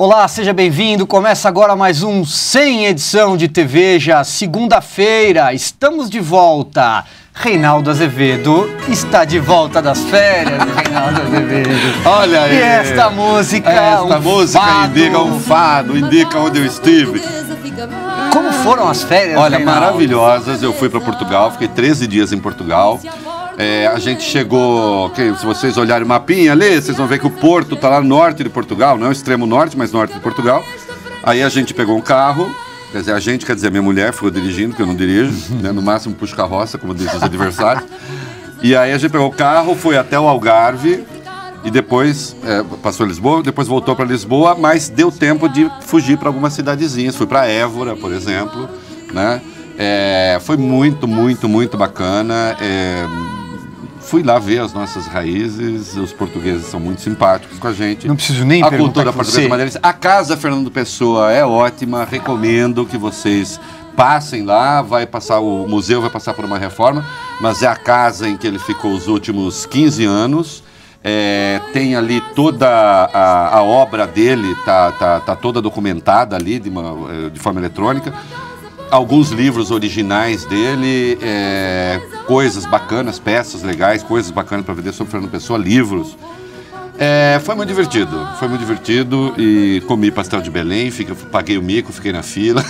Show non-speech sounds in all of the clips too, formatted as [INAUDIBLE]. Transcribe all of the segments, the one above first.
Olá, seja bem-vindo. Começa agora mais um 100 edição de TV já segunda-feira. Estamos de volta. Reinaldo Azevedo está de volta das férias, Reinaldo Azevedo. Olha aí. E esta música, esta um música fado. indica um fado, indica onde eu estive. Como foram as férias? Olha, Reinaldo? maravilhosas. Eu fui para Portugal, fiquei 13 dias em Portugal. É, a gente chegou. Okay, se vocês olharem o mapinha ali, vocês vão ver que o Porto está lá no norte de Portugal, não é o extremo norte, mas norte de Portugal. Aí a gente pegou um carro, Quer dizer, a gente, quer dizer, minha mulher ficou dirigindo, porque eu não dirijo, [LAUGHS] né? No máximo puxo carroça, como dizem os adversários. E aí a gente pegou o carro, foi até o Algarve e depois é, passou Lisboa, depois voltou para Lisboa, mas deu tempo de fugir para algumas cidadezinhas. Fui para Évora, por exemplo, né? É, foi muito, muito, muito bacana. É, fui lá ver as nossas raízes, os portugueses são muito simpáticos com a gente. Não preciso nem A cultura portuguesa é madeirense. A casa Fernando Pessoa é ótima, recomendo que vocês passem lá, vai passar o museu vai passar por uma reforma, mas é a casa em que ele ficou os últimos 15 anos. É, tem ali toda a, a obra dele, tá, tá, tá toda documentada ali de, uma, eh, de forma eletrônica alguns livros originais dele, é, coisas bacanas, peças legais, coisas bacanas para vender sobre Fernando Pessoa, livros. É, foi muito divertido, foi muito divertido e comi pastel de Belém, fiquei, paguei o mico, fiquei na fila.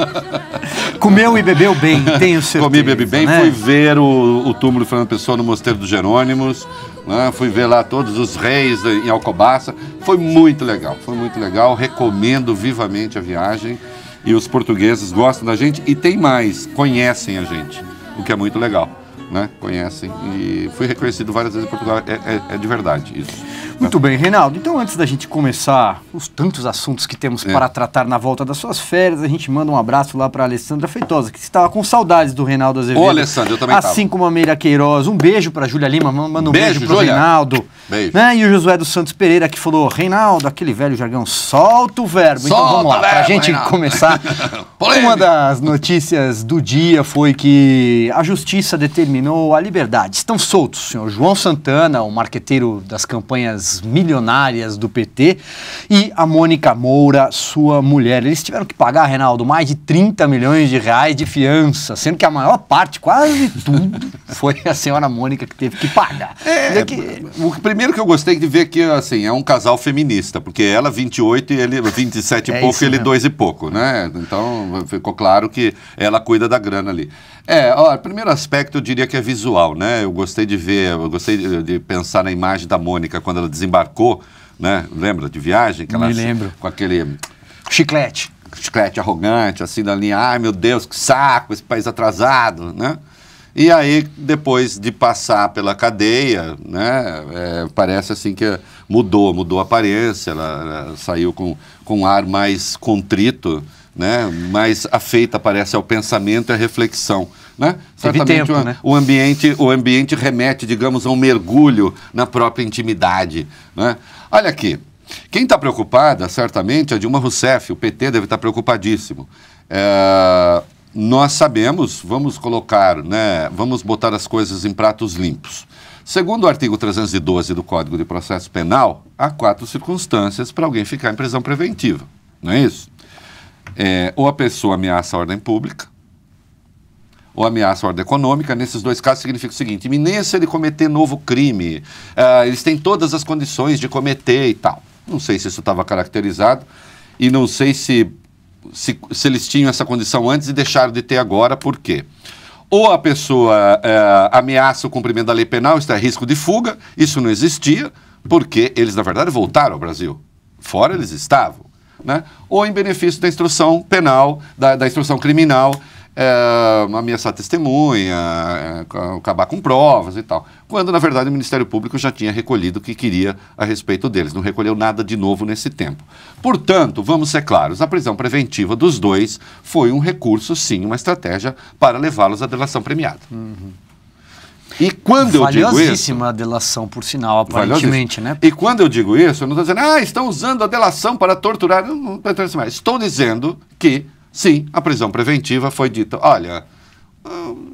[LAUGHS] Comeu e bebeu bem, tenho certeza. Comi e bebi bem, né? fui ver o, o, túmulo de Fernando Pessoa no Mosteiro dos Jerônimos, né? fui ver lá todos os reis em Alcobaça, foi muito legal, foi muito legal, recomendo vivamente a viagem e os portugueses gostam da gente e tem mais, conhecem a gente, o que é muito legal. Né? Conhecem e fui reconhecido várias vezes em Portugal, é, é, é de verdade isso. Muito bem, Reinaldo. Então, antes da gente começar os tantos assuntos que temos é. para tratar na volta das suas férias, a gente manda um abraço lá para Alessandra Feitosa, que estava com saudades do Reinaldo Azevedo. Ô, Alessandra, eu também Assim tava. como a Meira Queiroz. Um beijo para Júlia Lima, manda um beijo, beijo para o Reinaldo. Beijo. Né? E o Josué dos Santos Pereira, que falou, Reinaldo, aquele velho jargão, solta o verbo. Então, solta então, vamos lá, para a gente Reinaldo. começar. [LAUGHS] Uma das notícias do dia foi que a justiça determinou a liberdade. Estão soltos, senhor João Santana, o marqueteiro das campanhas milionárias do PT, e a Mônica Moura, sua mulher. Eles tiveram que pagar, Reinaldo, mais de 30 milhões de reais de fiança, sendo que a maior parte, quase tudo, [LAUGHS] foi a senhora Mônica que teve que pagar. É, que... o primeiro que eu gostei de ver que assim, é um casal feminista, porque ela 28 e ele 27 é e pouco, e ele 2 e pouco, né? Então ficou claro que ela cuida da grana ali. É, ó, primeiro aspecto eu diria que é visual, né? Eu gostei de ver, eu gostei de, de pensar na imagem da Mônica quando ela desembarcou, né? Lembra de viagem? Aquela, Me lembro. Com aquele chiclete. Chiclete arrogante, assim, da linha, ai meu Deus, que saco, esse país atrasado, né? E aí, depois de passar pela cadeia, né, é, parece assim que mudou, mudou a aparência, ela, ela saiu com, com um ar mais contrito, né, mais afeita, parece, ao pensamento e à reflexão. Né? Certamente tempo, o, né? o, ambiente, o ambiente remete, digamos, a um mergulho na própria intimidade. Né? Olha aqui, quem está preocupada, certamente, é Dilma Rousseff, o PT deve estar tá preocupadíssimo. É, nós sabemos, vamos colocar, né, vamos botar as coisas em pratos limpos. Segundo o artigo 312 do Código de Processo Penal, há quatro circunstâncias para alguém ficar em prisão preventiva, não é isso? É, ou a pessoa ameaça a ordem pública, ou ameaça a ordem econômica, nesses dois casos significa o seguinte: iminência ele cometer novo crime, uh, eles têm todas as condições de cometer e tal. Não sei se isso estava caracterizado e não sei se, se, se, eles tinham essa condição antes e deixaram de ter agora, por quê? Ou a pessoa uh, ameaça o cumprimento da lei penal, está é risco de fuga, isso não existia, porque eles, na verdade, voltaram ao Brasil. Fora eles estavam né? ou em benefício da instrução penal, da, da instrução criminal, é, eh, ameaçar testemunha, é, acabar com provas e tal. Quando, na verdade, o Ministério Público já tinha recolhido o que queria a respeito deles, não recolheu nada de novo nesse tempo. Portanto, vamos ser claros, a prisão preventiva dos dois foi um recurso, sim, uma estratégia para levá-los à delação premiada. Uhum. E quando eu digo isso. Valiosíssima a delação, por sinal, aparentemente, né? E quando eu digo isso, eu não estou dizendo, ah, estão usando a delação para torturar. Não, estou dizendo mais. Estou dizendo que, sim, a prisão preventiva foi dita. Olha, hum,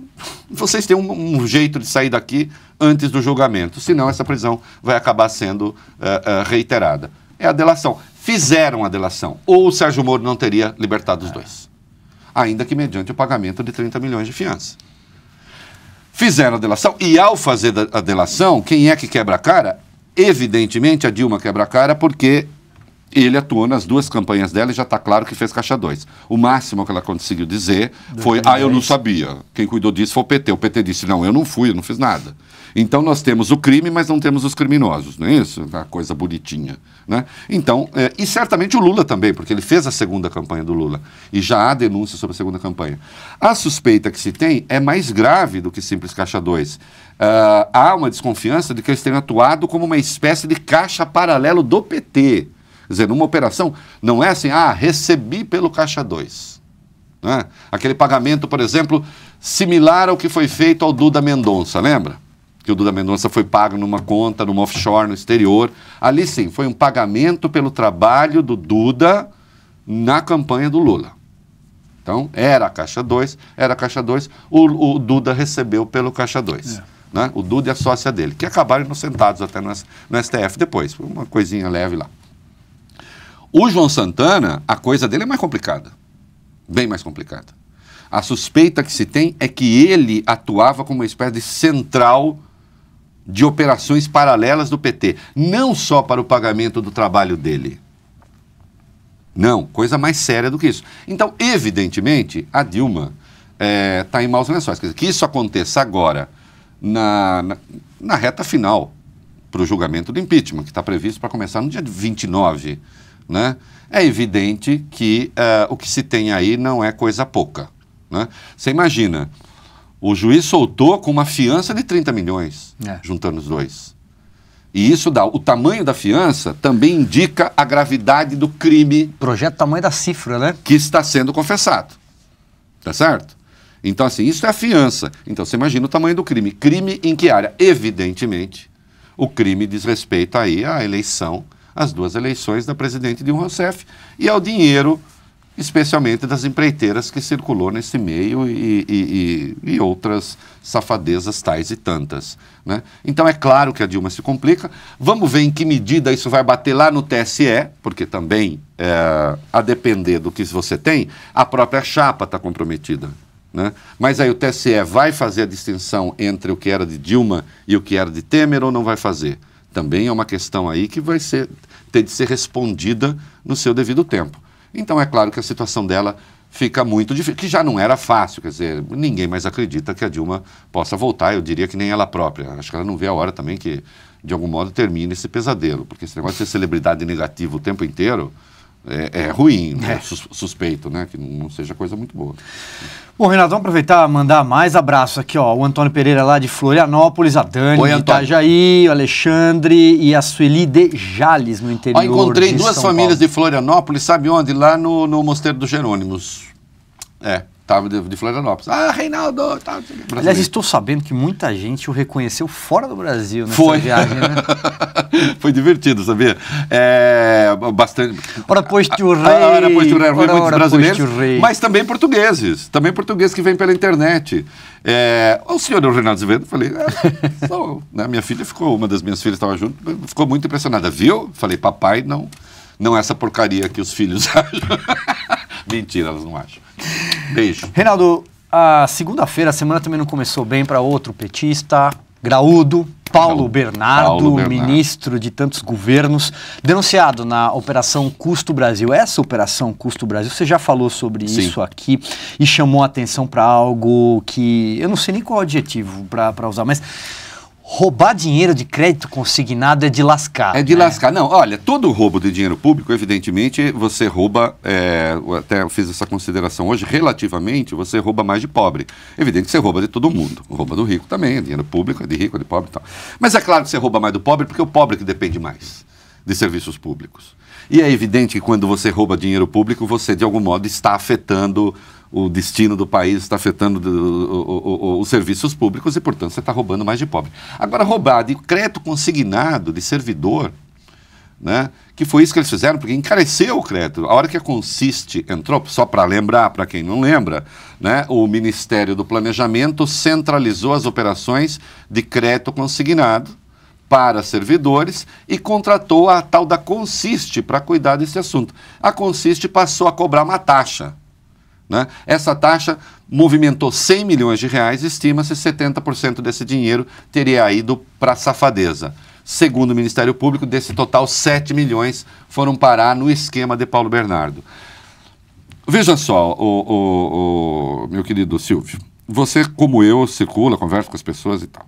vocês têm um, um jeito de sair daqui antes do julgamento, senão essa prisão vai acabar sendo uh, uh, reiterada. É a delação. Fizeram a delação. Ou o Sérgio Moro não teria libertado os dois. Ainda que mediante o pagamento de 30 milhões de fiança. Fizeram a delação e ao fazer a delação, quem é que quebra a cara? Evidentemente a Dilma quebra a cara porque ele atuou nas duas campanhas dela e já está claro que fez caixa 2. O máximo que ela conseguiu dizer foi: ah, eu não sabia. Quem cuidou disso foi o PT. O PT disse: não, eu não fui, eu não fiz nada. Então nós temos o crime, mas não temos os criminosos, não é isso? A coisa bonitinha, né? Então, é, e certamente o Lula também, porque ele fez a segunda campanha do Lula e já há denúncias sobre a segunda campanha. A suspeita que se tem é mais grave do que simples caixa 2. Uh, ah, há uma desconfiança de que eles tenham atuado como uma espécie de caixa paralelo do PT. Quer dizer, numa operação, não é assim, ah, recebi pelo caixa 2. Né? Aquele pagamento, por exemplo, similar ao que foi feito ao Duda Mendonça, lembra? que o Duda Mendonça foi pago numa conta, numa offshore no exterior. Ali sim, foi um pagamento pelo trabalho do Duda na campanha do Lula. Então, era a Caixa 2, era a Caixa 2, o, o Duda recebeu pelo Caixa 2. É. Né? O Duda e a sócia dele, que acabaram inocentados até no, no STF depois. Foi uma coisinha leve lá. O João Santana, a coisa dele é mais complicada. Bem mais complicada. A suspeita que se tem é que ele atuava como uma espécie de central de operações paralelas do PT, não só para o pagamento do trabalho dele. Não, coisa mais séria do que isso. Então, evidentemente, a Dilma está é, tá em maus lençóis. Quer dizer, que isso aconteça agora, na, na, na reta final, para o julgamento do impeachment, que está previsto para começar no dia 29, né? é evidente que uh, o que se tem aí não é coisa pouca. Né? Você imagina o juiz soltou com uma fiança de 30 milhões, é. juntando os dois. E isso dá. O tamanho da fiança também indica a gravidade do crime. Projeto tamanho da cifra, né? Que está sendo confessado. Tá certo? Então, assim, isso é a fiança. Então, você imagina o tamanho do crime. Crime em que área? Evidentemente, o crime diz respeito aí à eleição, às duas eleições da presidente Dilma Rousseff e ao dinheiro especialmente das empreiteiras que circulou nesse meio e, e, e, e outras safadezas tais e tantas. Né? Então é claro que a Dilma se complica. Vamos ver em que medida isso vai bater lá no TSE, porque também, é, a depender do que você tem, a própria chapa está comprometida. Né? Mas aí o TSE vai fazer a distinção entre o que era de Dilma e o que era de Temer ou não vai fazer? Também é uma questão aí que vai ser, ter de ser respondida no seu devido tempo. Então é claro que a situação dela fica muito difícil, que já não era fácil, quer dizer, ninguém mais acredita que a Dilma possa voltar, eu diria que nem ela própria. Acho que ela não vê a hora também que, de algum modo, termine esse pesadelo, porque esse negócio de ser celebridade negativa o tempo inteiro é, é, ruim, né? É. suspeito, né? Que não seja coisa muito boa. Bom, Renato, vamos aproveitar e mandar mais abraços aqui, ó. O Antônio Pereira lá de Florianópolis, a Dani Oi, de Itajaí, o Alexandre e a Sueli de Jales, no interior. Ó, encontrei duas São famílias Paulo. de Florianópolis, sabe onde? Lá no, no Mosteiro dos Jerônimos. É estava de, de, Florianópolis. Ah, Reinaldo! Tá, Aliás, estou sabendo que muita gente o reconheceu fora do Brasil nessa Foi. viagem, né? [LAUGHS] Foi divertido, sabia? É, bastante. Ora, pois o ah, ah, rei. Ah, ora, pois o rei. Ora, muitos ora, brasileiros, rei. mas também portugueses. Também portugueses que vêm pela internet. É, o senhor o Reinaldo Azevedo, falei, é, sou, né? minha filha ficou, uma das minhas filhas estava junto, ficou muito impressionada, viu? Falei, papai, não, não é essa porcaria que os filhos [LAUGHS] acham. Mentira, elas não acham. Beijo. Reinaldo, a segunda-feira, a semana também não começou bem para outro petista, graúdo, Paulo Bernardo, Paulo Bernardo, ministro de tantos governos, denunciado na Operação Custo Brasil. Essa Operação Custo Brasil, você já falou sobre Sim. isso aqui e chamou a atenção para algo que eu não sei nem qual adjetivo para usar, mas roubar dinheiro de crédito consignado é de lascar. É de né? lascar. Não, olha, todo roubo de dinheiro público, evidentemente, você rouba, é, até eu fiz essa consideração hoje, relativamente, você rouba mais de pobre. Evidente que você rouba de todo mundo. Rouba do rico também, é dinheiro público, é de rico, é de pobre e tal. Mas é claro que você rouba mais do pobre, porque é o pobre é que depende mais de serviços públicos. E é evidente que quando você rouba dinheiro público, você, de algum modo, está afetando o destino do país, está afetando o, o, os serviços públicos e, portanto, você está roubando mais de pobre. Agora, roubar de crédito consignado de servidor, né, que foi isso que eles fizeram, porque encareceu o crédito. A hora que a Consiste entrou, só para lembrar, para quem não lembra, né, o Ministério do Planejamento centralizou as operações de crédito consignado para servidores e contratou a tal da Consiste para cuidar desse assunto. A Consiste passou a cobrar uma taxa né? Essa taxa movimentou 100 milhões de reais, estima-se 70% desse dinheiro teria ido para a safadeza. Segundo o Ministério Público, desse total, 7 milhões foram parar no esquema de Paulo Bernardo. Veja só, o, o, o meu querido Silvio, você, como eu, circula, conversa com as pessoas e tal.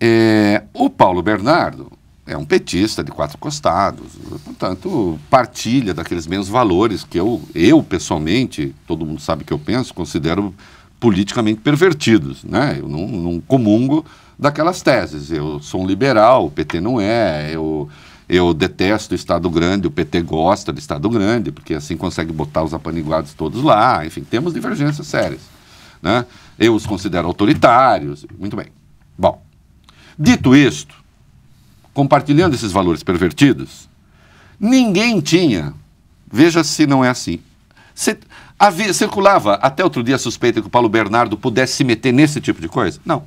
É, o Paulo Bernardo, é um petista de quatro costados, portanto, partilha daqueles mesmos valores que eu, eu pessoalmente, todo mundo sabe que eu penso, considero politicamente pervertidos. Né? Eu não, não comungo daquelas teses. Eu sou um liberal, o PT não é, eu, eu detesto o Estado Grande, o PT gosta do Estado Grande, porque assim consegue botar os apaniguados todos lá, enfim, temos divergências sérias. Né? Eu os considero autoritários, muito bem. Bom, dito isto, compartilhando esses valores pervertidos, ninguém tinha. Veja se não é assim. Se, havia, circulava até outro dia a suspeita que o Paulo Bernardo pudesse se meter nesse tipo de coisa? Não.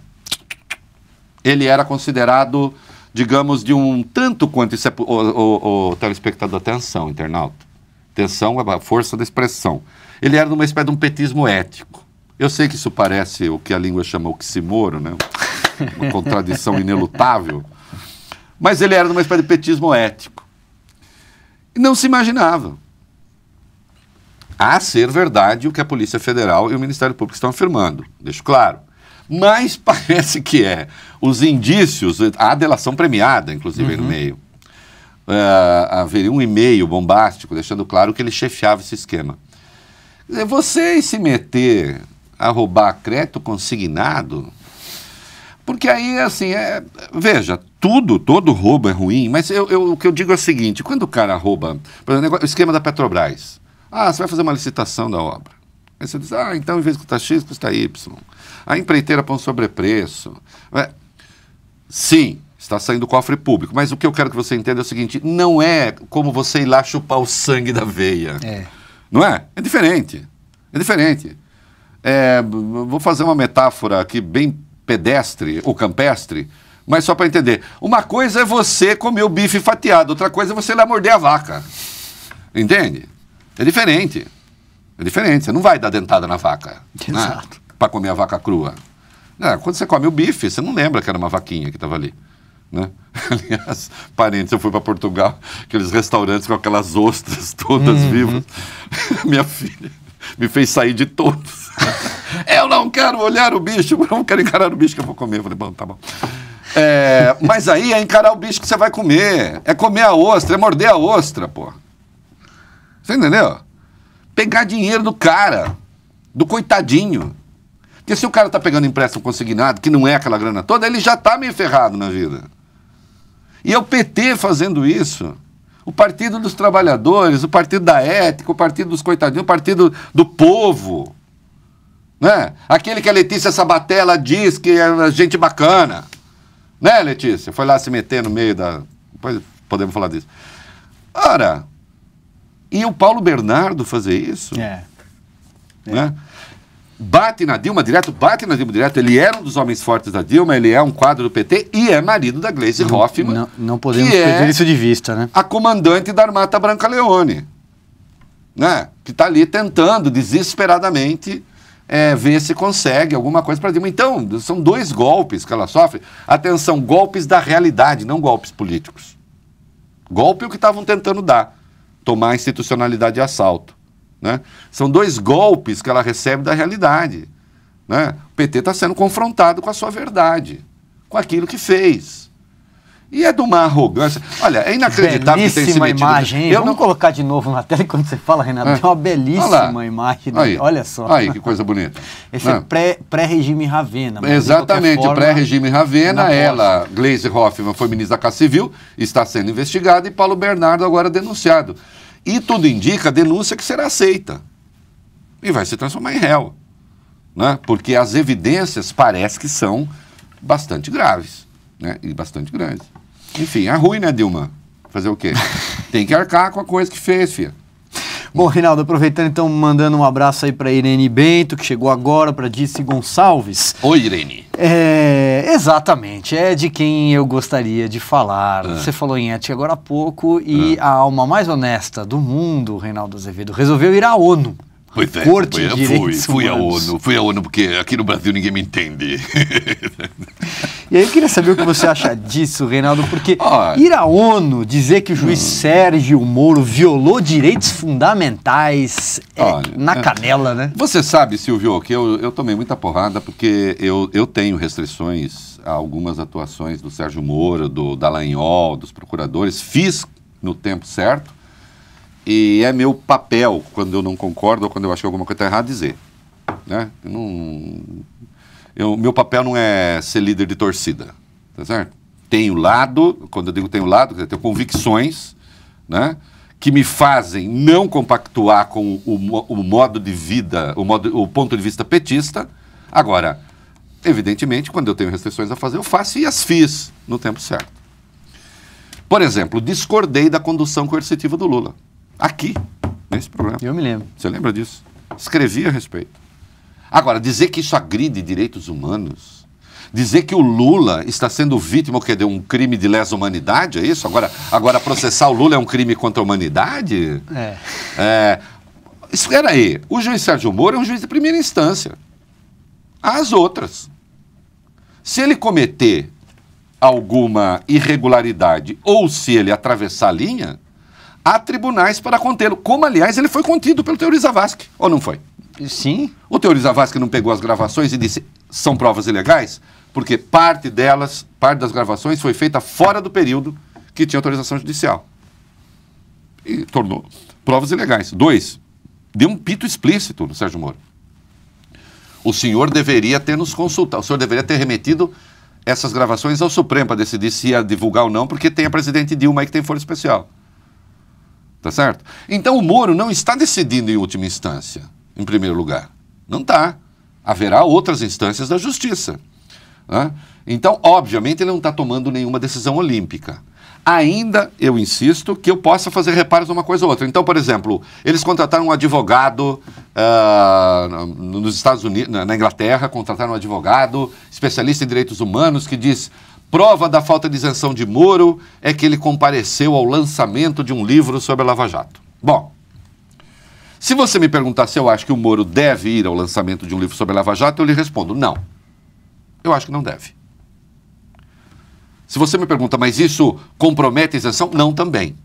Ele era considerado, digamos, de um tanto quanto. Isso é o, o, o telespectador, atenção, internauta. Atenção é a força da expressão. Ele era uma espécie de um petismo ético. Eu sei que isso parece o que a língua chama oximoro, né? Uma contradição inelutável. [LAUGHS] Mas ele era numa espécie de petismo ético. E não se imaginava. A ser verdade o que a Polícia Federal e o Ministério Público estão afirmando, deixo claro. Mas [LAUGHS] parece que é. Os indícios, a delação premiada, inclusive, uhum. no meio. Eh, haveria um e-mail bombástico deixando claro que ele chefiava esse esquema. Você se meter a roubar crédito consignado porque aí, assim, é, veja, tudo, todo roubo é ruim, mas eu, eu, o que eu digo é o seguinte: quando o cara rouba, por exemplo, o esquema da Petrobras. Ah, você vai fazer uma licitação da obra. Aí você diz, ah, então em vez de custar X, custa Y. A empreiteira põe um sobrepreço. É, sim, está saindo do cofre público, mas o que eu quero que você entenda é o seguinte: não é como você ir lá chupar o sangue da veia. É. Não é? É diferente. É diferente. É, vou fazer uma metáfora aqui bem pedestre ou campestre, mas só para entender. Uma coisa é você comer o bife fatiado, outra coisa é você lá morder a vaca. Entende? É diferente. É diferente. Você não vai dar dentada na vaca. Né? Exato. Né? Para comer a vaca crua. Não, quando você come o bife, você não lembra que era uma vaquinha que estava ali. Né? [LAUGHS] Aliás, parênteses, eu fui para Portugal, aqueles restaurantes com aquelas ostras todas uhum. vivas. [LAUGHS] Minha filha me fez sair de todos. [LAUGHS] eu não quero olhar o bicho, [LAUGHS] eu não quero encarar o bicho que eu vou comer. Eu falei, bom, tá bom. É, mas aí é encarar o bicho que você vai comer. É comer a ostra, é morder a ostra, pô. Você entendeu? Pegar dinheiro do cara, do coitadinho. Porque se o cara tá pegando empréstimo consignado, que não é aquela grana toda, ele já tá meio ferrado na vida. E é o PT fazendo isso. O Partido dos Trabalhadores, o Partido da Ética, o Partido dos Coitadinhos, o Partido do Povo. Né? Aquele que a Letícia Sabatella diz que é gente bacana. Né, Letícia? Foi lá se meter no meio da. Depois podemos falar disso. Ora, e o Paulo Bernardo fazer isso? É. é. Né? Bate na Dilma direto, bate na Dilma direto. Ele era um dos homens fortes da Dilma, ele é um quadro do PT e é marido da Gleisi Hoffmann. Não, não podemos é perder é isso de vista, né? A comandante da Armata Branca Leone, né? Que está ali tentando desesperadamente é, ver se consegue alguma coisa para Dilma. Então, são dois golpes que ela sofre. Atenção, golpes da realidade, não golpes políticos. Golpe é o que estavam tentando dar, tomar a institucionalidade de assalto. Né? São dois golpes que ela recebe da realidade. Né? O PT está sendo confrontado com a sua verdade, com aquilo que fez. E é de uma arrogância. Olha, é inacreditável belíssima que tem imagem, hein? Eu Vamos não... colocar de novo na tela quando você fala, Renato. É, uma belíssima imagem. Né? Aí. Olha só. Aí, que coisa bonita. Esse não. é pré-regime pré Ravena. Exatamente, pré-regime Ravena. Ela, Glaze Hoffmann, foi ministra da Casa Civil, está sendo investigada e Paulo Bernardo agora denunciado. E tudo indica denúncia que será aceita. E vai se transformar em réu. Né? Porque as evidências parece que são bastante graves né? E bastante grande. Enfim, é ruim, né, Dilma? Fazer o quê? [LAUGHS] Tem que arcar com a coisa que fez, filha. Bom, Reinaldo, aproveitando então, mandando um abraço aí para Irene Bento, que chegou agora, para disse Gonçalves. Oi, Irene. É, exatamente, é de quem eu gostaria de falar. Ah. Você falou em Eti agora há pouco e ah. a alma mais honesta do mundo, Reinaldo Azevedo, resolveu ir à ONU. Pois é, Corte de fui, fui à ONU, fui à ONU porque aqui no Brasil ninguém me entende. [LAUGHS] e aí eu queria saber o que você acha disso, Reinaldo, porque [LAUGHS] ah, ir à ONU dizer que o juiz hum. Sérgio Moro violou direitos fundamentais é, Olha, na é. canela, né? Você sabe, Silvio, que eu, eu tomei muita porrada porque eu, eu tenho restrições a algumas atuações do Sérgio Moro, do Dallagnol, dos procuradores. Fiz no tempo certo e é meu papel, quando eu não concordo ou quando eu acho que alguma coisa está errada, dizer. Né? Eu não, eu, meu papel não é ser líder de torcida, tá certo? Tenho lado, quando eu digo tenho lado, quer dizer, tenho convicções, né? Que me fazem não compactuar com o, o modo de vida, o, modo, o ponto de vista petista. Agora, evidentemente, quando eu tenho restrições a fazer, eu faço e as fiz no tempo certo. Por exemplo, discordei da condução coercitiva do Lula. Aqui, nesse programa. Eu me lembro. Você lembra disso? Escrevi a respeito. Agora, dizer que isso agride direitos humanos, dizer que o Lula está sendo vítima que, de um crime de lesa humanidade, é isso? Agora, agora processar o Lula é um crime contra a humanidade? É. é espera aí, o juiz Sérgio Moro é um juiz de primeira instância. As outras. Se ele cometer alguma irregularidade ou se ele atravessar a linha, a tribunais para contê-lo. Como, aliás, ele foi contido pelo Teori Zavascki, ou não foi? Sim. O Teori Zavascki não pegou as gravações e disse: são provas ilegais? Porque parte delas, parte das gravações foi feita fora do período que tinha autorização judicial. E tornou provas ilegais. Dois, deu um pito explícito no Sérgio Moro. O senhor deveria ter nos consultado, o senhor deveria ter remetido essas gravações ao Supremo para decidir se ia divulgar ou não, porque tem a presidente Dilma aí que tem foro especial. Tá certo? Então o Moro não está decidindo em última instância, em primeiro lugar. Não está. Haverá outras instâncias da justiça. Né? Então, obviamente, ele não está tomando nenhuma decisão olímpica. Ainda, eu insisto, que eu possa fazer reparos uma coisa ou outra. Então, por exemplo, eles contrataram um advogado uh, nos Estados Unidos, na Inglaterra, contrataram um advogado especialista em direitos humanos que diz Prova da falta de isenção de Moro é que ele compareceu ao lançamento de um livro sobre a Lava Jato. Bom, se você me perguntar se eu acho que o Moro deve ir ao lançamento de um livro sobre a Lava Jato, eu lhe respondo não. Eu acho que não deve. Se você me pergunta, mas isso compromete a isenção? Não, também.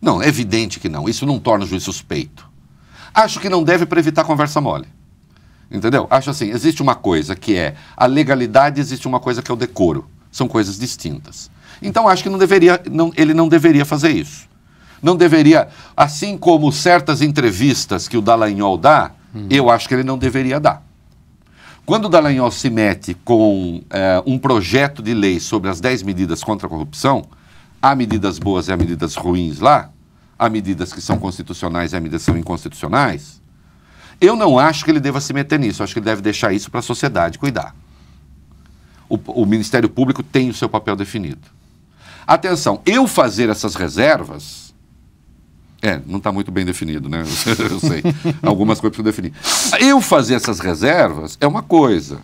Não, é evidente que não. Isso não torna o juiz suspeito. Acho que não deve para evitar conversa mole. Entendeu? Acho assim: existe uma coisa que é a legalidade, existe uma coisa que é o decoro. São coisas distintas. Então acho que não deveria, não, ele não deveria fazer isso. Não deveria, assim como certas entrevistas que o Dallagnol dá, hum. eu acho que ele não deveria dar. Quando o Dallagnol se mete com é, um projeto de lei sobre as 10 medidas contra a corrupção, há medidas boas e há medidas ruins lá, há medidas que são constitucionais e há medidas que são inconstitucionais. Eu não acho que ele deva se meter nisso, acho que ele deve deixar isso para a sociedade cuidar o, o Ministério Público tem o seu papel definido. Atenção, eu fazer essas reservas. É, não está muito bem definido, né? [LAUGHS] Eu sei. Algumas coisas para definir. Eu fazer essas reservas é uma coisa.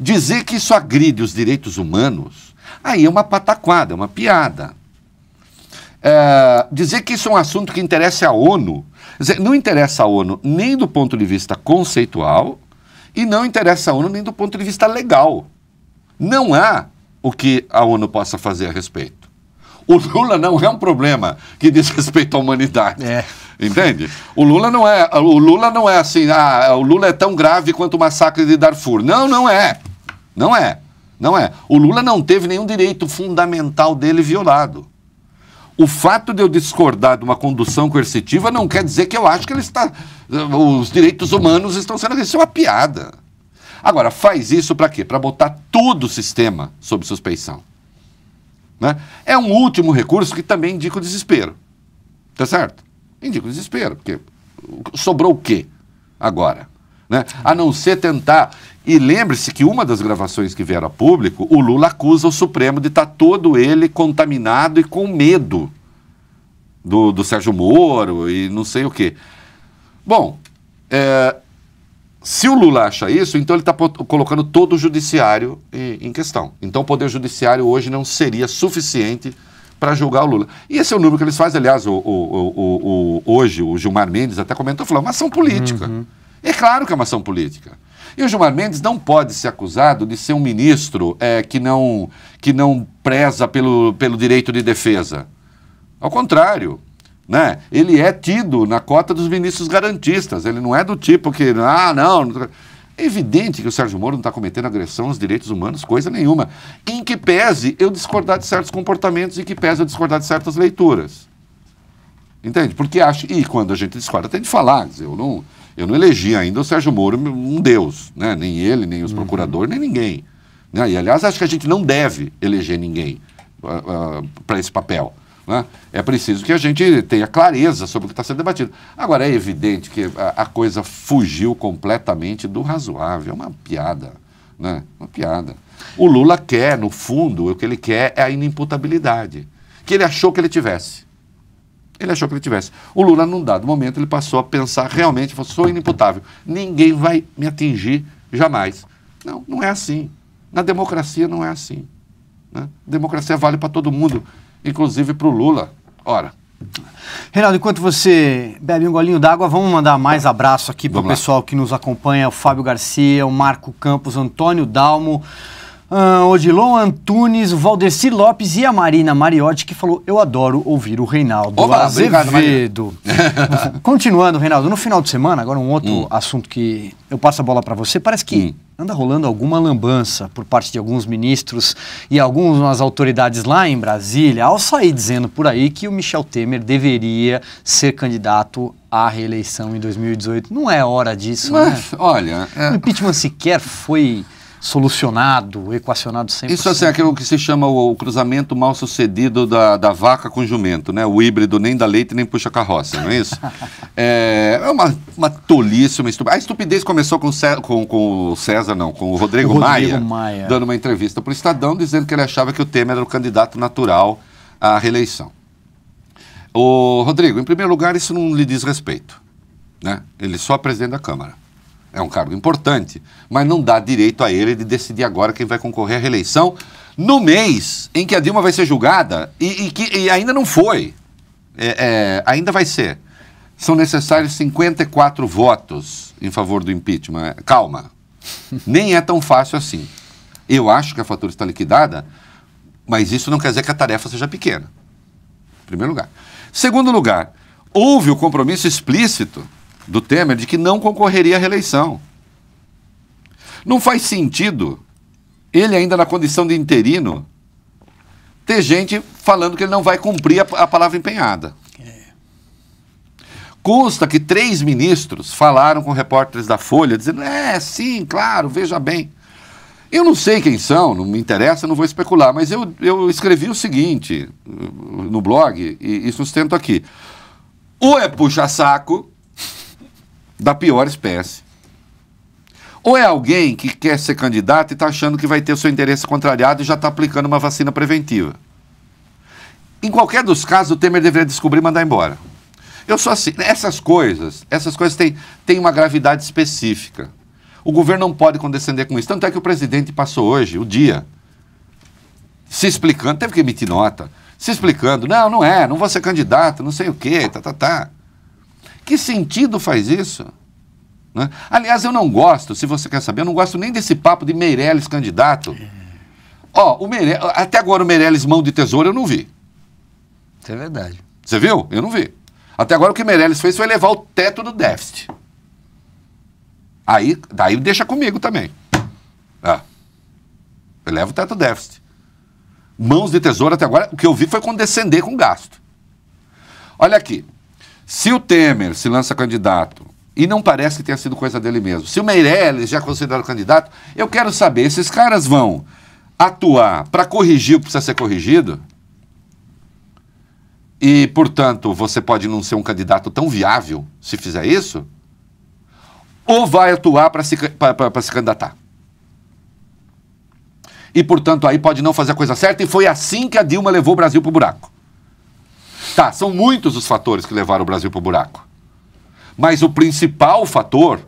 Dizer que isso agride os direitos humanos, aí é uma pataquada, é uma piada. É, dizer que isso é um assunto que interessa à ONU, dizer, não interessa à ONU nem do ponto de vista conceitual e não interessa à ONU nem do ponto de vista legal. Não há o que a ONU possa fazer a respeito. O Lula não é um problema que diz respeito à humanidade. É. Entende? O Lula não é, o Lula não é assim, ah, o Lula é tão grave quanto o massacre de Darfur. Não, não é. Não é. Não é. O Lula não teve nenhum direito fundamental dele violado. O fato de eu discordar de uma condução coercitiva não quer dizer que eu acho que ele está os direitos humanos estão sendo isso é uma piada. Agora, faz isso para quê? Para botar todo o sistema sob suspeição. Né? É um último recurso que também indica o desespero. Tá certo? Indica o desespero, porque sobrou o quê agora? Né? A não ser tentar. E lembre-se que uma das gravações que vieram a público, o Lula acusa o Supremo de estar tá todo ele contaminado e com medo do, do Sérgio Moro e não sei o quê. Bom, é, se o Lula acha isso, então ele está colocando todo o judiciário em questão. Então o poder judiciário hoje não seria suficiente para julgar o Lula. E esse é o número que eles fazem, aliás, o, o, o, hoje o Gilmar Mendes até comentou, falou, é uma ação política. Uhum. É claro que é uma ação política. E o Gilmar Mendes não pode ser acusado de ser um ministro é, que, não, que não preza pelo, pelo direito de defesa. Ao contrário, né? Ele é tido na cota dos ministros garantistas, ele não é do tipo que, ah, não. É evidente que o Sérgio Moro não está cometendo agressão aos direitos humanos, coisa nenhuma. Em que pese eu discordar de certos comportamentos, em que pese eu discordar de certas leituras. Entende? Porque acho. E quando a gente discorda, tem de falar. eu, não, eu não elegi ainda o Sérgio Moro um Deus, né? nem ele, nem os uhum. procuradores, nem ninguém. Né? E aliás, acho que a gente não deve eleger ninguém uh, ah, uh, ah, para esse papel. Né? É preciso que a gente tenha clareza sobre o que está sendo debatido. Agora, é evidente que a, a coisa fugiu completamente do razoável. É uma piada. Né? Uma piada. O Lula quer, no fundo, o que ele quer é a inimputabilidade, que ele achou que ele tivesse. Ele achou que ele tivesse. O Lula, num dado momento, ele passou a pensar realmente, falou, sou inimputável, ninguém vai me atingir jamais. Não, não é assim. Na democracia não é assim. Né? Democracia vale para todo mundo inclusive para o Lula. Ora. Reinaldo, enquanto você bebe um golinho d'água, vamos mandar mais abraço aqui para o pessoal que nos acompanha: o Fábio Garcia, o Marco Campos, Antônio Dalmo. Ah, Odilon Antunes, Valdeci Lopes e a Marina Mariotti, que falou: Eu adoro ouvir o Reinaldo Opa, Azevedo. Obrigado, [LAUGHS] Continuando, Reinaldo, no final de semana, agora um outro hum. assunto que eu passo a bola para você. Parece que hum. anda rolando alguma lambança por parte de alguns ministros e algumas autoridades lá em Brasília ao sair dizendo por aí que o Michel Temer deveria ser candidato à reeleição em 2018. Não é hora disso, Mas, né? Olha. É... O impeachment sequer foi solucionado, equacionado sempre. Isso assim, é aquilo que se chama o, o cruzamento mal sucedido da, da, vaca com jumento, né? O híbrido nem dá leite nem puxa carroça, não é isso? [LAUGHS] é, é uma, uma, tolice, uma estupidez. A estupidez começou com, com, com, o César, não, com o Rodrigo, o Rodrigo Maia, Maia, dando uma entrevista para o Estadão, dizendo que ele achava que o Temer era o candidato natural à reeleição. o Rodrigo, em primeiro lugar, isso não lhe diz respeito. Né? Ele só é presidente da Câmara. É um cargo importante, mas não dá direito a ele de decidir agora quem vai concorrer à reeleição no mês em que a Dilma vai ser julgada e, e que e ainda não foi. É, é, ainda vai ser. São necessários 54 votos em favor do impeachment. Calma. Nem é tão fácil assim. Eu acho que a fatura está liquidada, mas isso não quer dizer que a tarefa seja pequena. Em primeiro lugar. Segundo lugar, houve o compromisso explícito do Temer de que não concorreria à reeleição. Não faz sentido ele, ainda na condição de interino, ter gente falando que ele não vai cumprir a, a palavra empenhada. É. Custa que três ministros falaram com repórteres da Folha, dizendo: é, sim, claro, veja bem. Eu não sei quem são, não me interessa, não vou especular, mas eu, eu escrevi o seguinte no blog e, e sustento aqui. Ou é puxa-saco, da pior espécie. Ou é alguém que quer ser candidato e está achando que vai ter o seu interesse contrariado e já está aplicando uma vacina preventiva. Em qualquer dos casos, o Temer deveria descobrir e mandar embora. Eu sou assim. Essas coisas, essas coisas têm, têm uma gravidade específica. O governo não pode condescender com isso. Tanto é que o presidente passou hoje, o dia, se explicando, teve que emitir nota, se explicando, não, não é, não vou ser candidato, não sei o quê, tá, tá, tá. Que sentido faz isso? Né? Aliás, eu não gosto, se você quer saber, eu não gosto nem desse papo de Meirelles candidato. É. Ó, o Meire... até agora o Meirelles mão de tesouro eu não vi. Isso é verdade. Você viu? Eu não vi. Até agora o que Meirelles fez foi elevar o teto do déficit. Aí, daí deixa comigo também. Ah, eleva o teto do déficit. Mãos de tesouro até agora, o que eu vi foi condescender com gasto. Olha aqui, se o Temer se lança candidato e não parece que tenha sido coisa dele mesmo, se o Meirelles já é considerado candidato, eu quero saber, esses caras vão atuar para corrigir o que precisa ser corrigido? E, portanto, você pode não ser um candidato tão viável se fizer isso? Ou vai atuar para se, pra, se candidatar? E, portanto, aí pode não fazer a coisa certa, e foi assim que a Dilma levou o Brasil para o buraco. Tá, são muitos os fatores que levaram o Brasil para o buraco. Mas o principal fator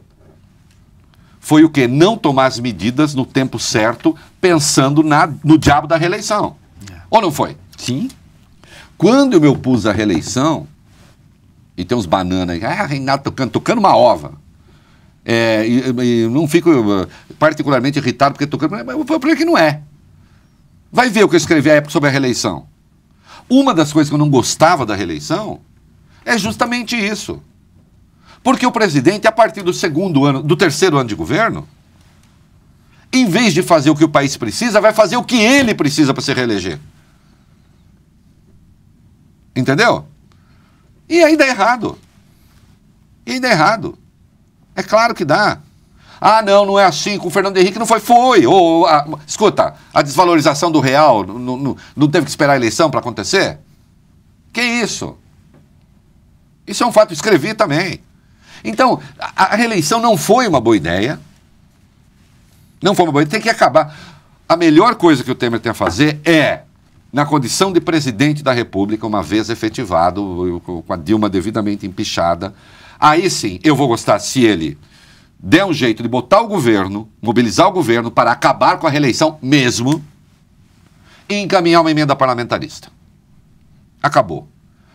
foi o que? Não tomar as medidas no tempo certo, pensando na, no diabo da reeleição. É. Ou não foi? Sim. Quando eu me opus à reeleição, e tem uns bananas, ah, Renato tocando, tocando uma ova. É, e, e não fico eh, particularmente irritado porque tocando, mas o problema é que não é. Vai ver o que eu escrevi à época sobre a reeleição. Uma das coisas que eu não gostava da reeleição é justamente isso. Porque o presidente, a partir do segundo ano, do terceiro ano de governo, em vez de fazer o que o país precisa, vai fazer o que ele precisa para se reeleger. Entendeu? E ainda é errado. E ainda é errado. É claro que dá. Ah, não, não é assim. Com o Fernando Henrique não foi. Foi. Ou, a, escuta, a desvalorização do real não, não, não teve que esperar a eleição para acontecer? Que isso? Isso é um fato. Escrevi também. Então, a, a reeleição não foi uma boa ideia. Não foi uma boa ideia. Tem que acabar. A melhor coisa que o Temer tem a fazer é na condição de presidente da República, uma vez efetivado, com a Dilma devidamente empichada. Aí sim, eu vou gostar se ele dê um jeito de botar o governo, mobilizar o governo para acabar com a reeleição mesmo e encaminhar uma emenda parlamentarista. Acabou.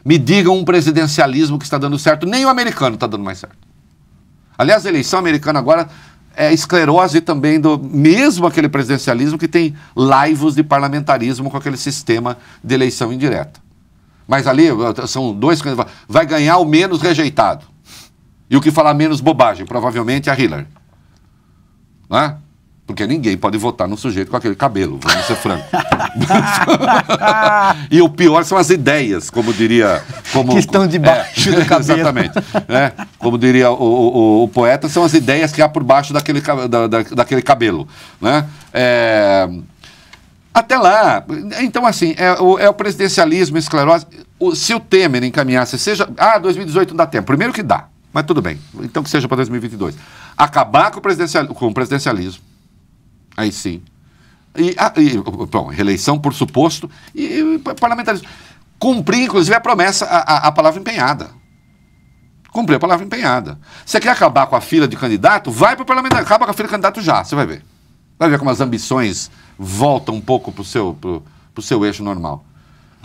Me digam um presidencialismo que está dando certo. Nem o americano está dando mais certo. Aliás, a eleição americana agora é esclerose também do mesmo aquele presidencialismo que tem laivos de parlamentarismo com aquele sistema de eleição indireta. Mas ali são dois vai ganhar o menos rejeitado. E o que falar menos bobagem, provavelmente, é a Hillary. né? Porque ninguém pode votar num sujeito com aquele cabelo, vamos ser franco. [LAUGHS] e o pior são as ideias, como diria. Como, que estão debaixo é, do [LAUGHS] cabelo. Exatamente. É, como diria o, o, o, poeta, são as ideias que há por baixo daquele, da, da, daquele cabelo. Né? É, até lá. Então, assim, é o, é o presidencialismo esclerose. se o Temer encaminhasse, seja. Ah, 2018 não dá tempo. Primeiro que dá. Mas tudo bem, então que seja para 2022. Acabar com o, presidencial, com o presidencialismo, aí sim. E, ah, e bom, reeleição por suposto e, e parlamentarismo. Cumprir, inclusive, a promessa, a, a, a palavra empenhada. Cumprir a palavra empenhada. Você quer acabar com a fila de candidato? Vai para o parlamento Acaba com a fila de candidato já, você vai ver. Vai ver como as ambições voltam um pouco para o seu, pro, pro seu eixo normal.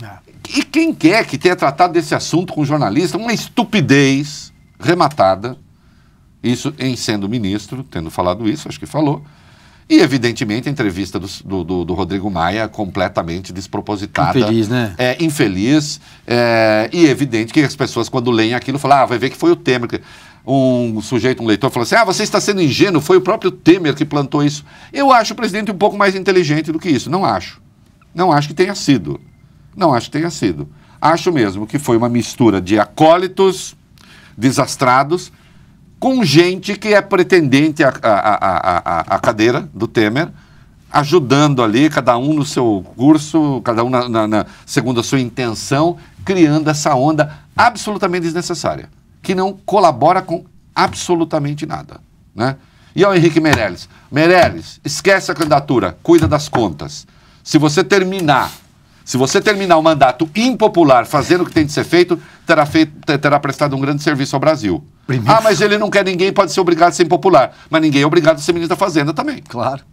É. E quem quer que tenha tratado desse assunto com jornalista, uma estupidez rematada, isso em sendo ministro, tendo falado isso, acho que falou. E, evidentemente, a entrevista do, do, do Rodrigo Maia completamente despropositada. Infeliz, né? É, infeliz. É, e evidente que as pessoas, quando leem aquilo, falam, ah, vai ver que foi o Temer. Um sujeito, um leitor, falou assim, ah, você está sendo ingênuo, foi o próprio Temer que plantou isso. Eu acho o presidente um pouco mais inteligente do que isso. Não acho. Não acho que tenha sido. Não acho que tenha sido. Acho mesmo que foi uma mistura de acólitos desastrados com gente que é pretendente à, à, à, à cadeira do Temer, ajudando ali, cada um no seu curso, cada um na, na, na, segundo a sua intenção, criando essa onda absolutamente desnecessária, que não colabora com absolutamente nada. Né? E ao Henrique Meirelles. Meirelles, esquece a candidatura, cuida das contas. Se você terminar se você terminar o mandato impopular fazendo o que tem de ser feito, terá, feito, terá prestado um grande serviço ao Brasil. Primeiro. Ah, mas ele não quer ninguém, pode ser obrigado a ser impopular. Mas ninguém é obrigado a ser ministro da Fazenda também. Claro.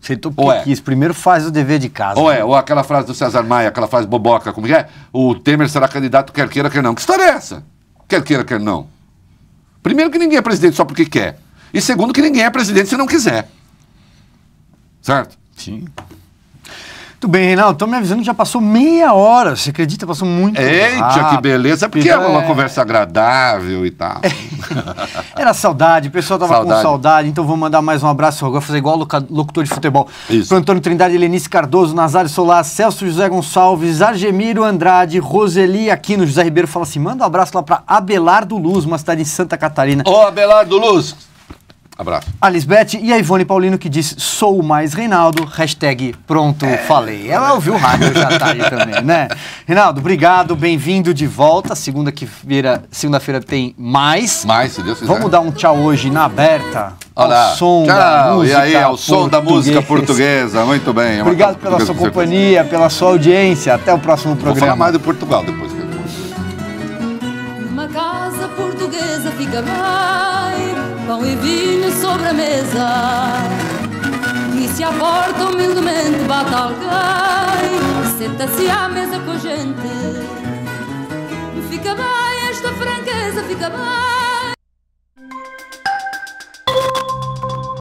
Feito o é. quis. Primeiro faz o dever de casa. Ou é, ou aquela frase do César Maia, aquela frase boboca, como é? O Temer será candidato quer queira, quer não. Que história é essa? Quer queira, quer não. Primeiro que ninguém é presidente só porque quer. E segundo que ninguém é presidente se não quiser. Certo? Sim. Muito bem, Reinaldo. Estão me avisando que já passou meia hora. Você acredita? Passou muito Eita, rápido. que beleza. Porque é uma é. conversa agradável e tal. É. [LAUGHS] Era saudade. O pessoal tava com saudade. Então vou mandar mais um abraço. Agora fazer igual locutor de futebol. Isso. Pro Antônio Trindade, Lenice Cardoso, Nazário Solar, Celso José Gonçalves, Argemiro Andrade, Roseli Aquino. José Ribeiro fala assim, manda um abraço lá para Abelardo Luz, uma cidade em Santa Catarina. Ô, Abelardo Luz, Abraço. A Lisbeth e a Ivone Paulino que disse sou mais Reinaldo, hashtag pronto, é, falei. Ela ouviu o rádio, já tá aí também, né? Reinaldo, obrigado, bem-vindo de volta. Segunda-feira segunda tem mais. Mais, se Deus quiser. Vamos dar um tchau hoje na aberta. Olá. Ao som tchau. da música E aí, ao som da música portuguesa. Muito bem. É obrigado pela sua companhia, pela sua audiência. Até o próximo programa. Vou falar mais do Portugal depois. Uma casa portuguesa fica mais pão e vinho sobre a mesa. E se a porta humildemente bate alguém, senta-se à mesa com a gente. Fica bem esta franqueza, fica bem.